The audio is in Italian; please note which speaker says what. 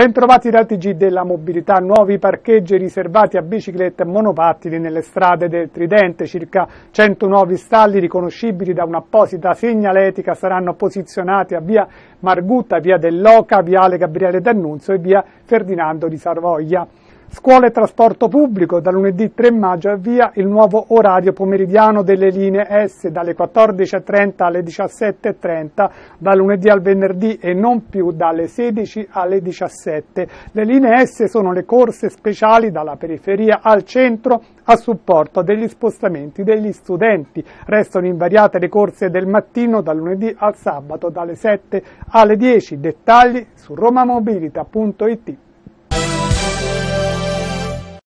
Speaker 1: Ben trovati dal TG della mobilità, nuovi parcheggi riservati a biciclette e monopattini nelle strade del Tridente, circa 100 nuovi stalli riconoscibili da un'apposita segnaletica saranno posizionati a via Margutta, via dell'Oca, viale Gabriele D'Annunzio e via Ferdinando di Sarvoglia. Scuola e trasporto pubblico, da lunedì 3 maggio avvia il nuovo orario pomeridiano delle linee S dalle 14.30 alle 17.30, da lunedì al venerdì e non più dalle 16 alle 17. Le linee S sono le corse speciali dalla periferia al centro a supporto degli spostamenti degli studenti. Restano invariate le corse del mattino da lunedì al sabato dalle 7 alle 10. Dettagli su romamobilita.it.